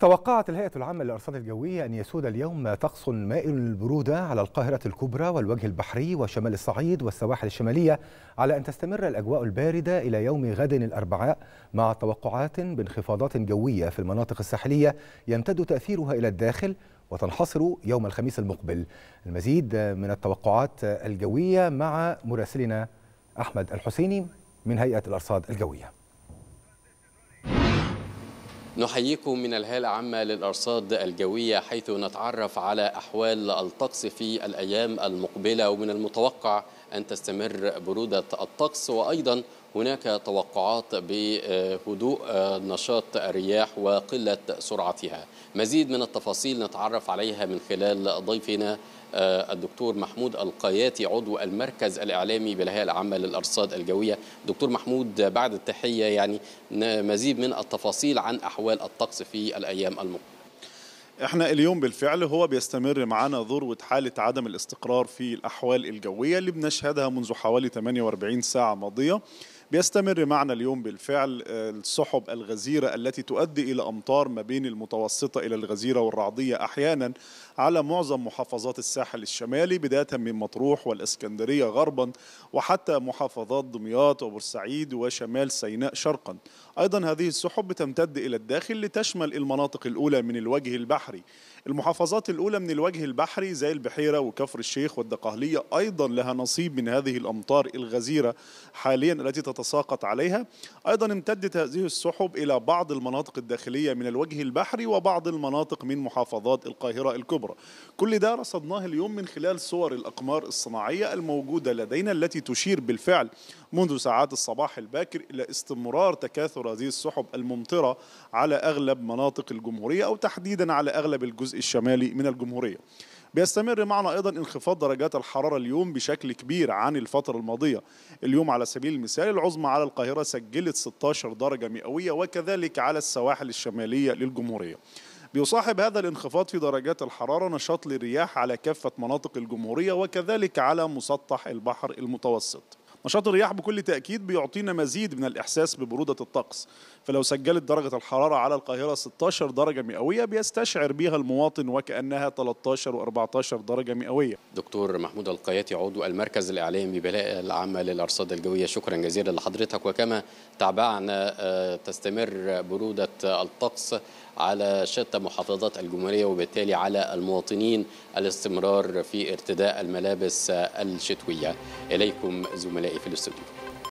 توقعت الهيئة العامة للأرصاد الجوية أن يسود اليوم طقس مائل للبرودة على القاهرة الكبرى والوجه البحري وشمال الصعيد والسواحل الشمالية على أن تستمر الأجواء الباردة إلى يوم غد الأربعاء مع توقعات بانخفاضات جوية في المناطق الساحلية يمتد تأثيرها إلى الداخل وتنحصر يوم الخميس المقبل المزيد من التوقعات الجوية مع مراسلنا أحمد الحسيني من هيئة الأرصاد الجوية نحييكم من الهالة العامة للأرصاد الجوية حيث نتعرف على أحوال الطقس في الأيام المقبلة ومن المتوقع أن تستمر برودة الطقس وأيضا هناك توقعات بهدوء نشاط الرياح وقلة سرعتها مزيد من التفاصيل نتعرف عليها من خلال ضيفنا آه، الدكتور محمود القياتي عضو المركز الإعلامي بالهيئة العامة للأرصاد الجوية دكتور محمود بعد التحية يعني مزيد من التفاصيل عن أحوال الطقس في الأيام المقبلة احنا اليوم بالفعل هو بيستمر معنا ذروة حالة عدم الاستقرار في الأحوال الجوية اللي بنشهدها منذ حوالي 48 ساعة ماضية بيستمر معنا اليوم بالفعل آه، السحب الغزيرة التي تؤدي إلى أمطار ما بين المتوسطة إلى الغزيرة والرعدية أحيانا على معظم محافظات الساحل الشمالي بداية من مطروح والإسكندرية غربا وحتى محافظات دمياط وبورسعيد وشمال سيناء شرقا أيضا هذه السحب تمتد إلى الداخل لتشمل المناطق الأولى من الوجه البحري المحافظات الأولى من الوجه البحري زي البحيرة وكفر الشيخ والدقهلية أيضا لها نصيب من هذه الأمطار الغزيرة حاليا التي تتساقط عليها أيضا امتدت هذه السحب إلى بعض المناطق الداخلية من الوجه البحري وبعض المناطق من محافظات القاهرة الكبرى كل ده رصدناه اليوم من خلال صور الأقمار الصناعية الموجودة لدينا التي تشير بالفعل منذ ساعات الصباح الباكر إلى استمرار تكاثر هذه السحب الممطرة على أغلب مناطق الجمهورية أو تحديدا على أغلب الجزء الشمالي من الجمهورية بيستمر معنا أيضا انخفاض درجات الحرارة اليوم بشكل كبير عن الفترة الماضية اليوم على سبيل المثال العظمى على القاهرة سجلت 16 درجة مئوية وكذلك على السواحل الشمالية للجمهورية بيصاحب هذا الانخفاض في درجات الحرارة نشاط للرياح على كافة مناطق الجمهورية وكذلك على مسطح البحر المتوسط نشاط الرياح بكل تأكيد بيعطينا مزيد من الإحساس ببرودة الطقس فلو سجلت درجة الحرارة على القاهرة 16 درجة مئوية بيستشعر بها المواطن وكأنها 13 و14 درجة مئوية دكتور محمود القياتي عضو المركز الإعلامي بلاء العامة للأرصاد الجوية شكرا جزيلا لحضرتك وكما تابعنا آه، تستمر برودة الطقس على شتى محافظات الجمهورية وبالتالي على المواطنين الاستمرار في ارتداء الملابس الشتوية إليكم زملائي في الاستوديو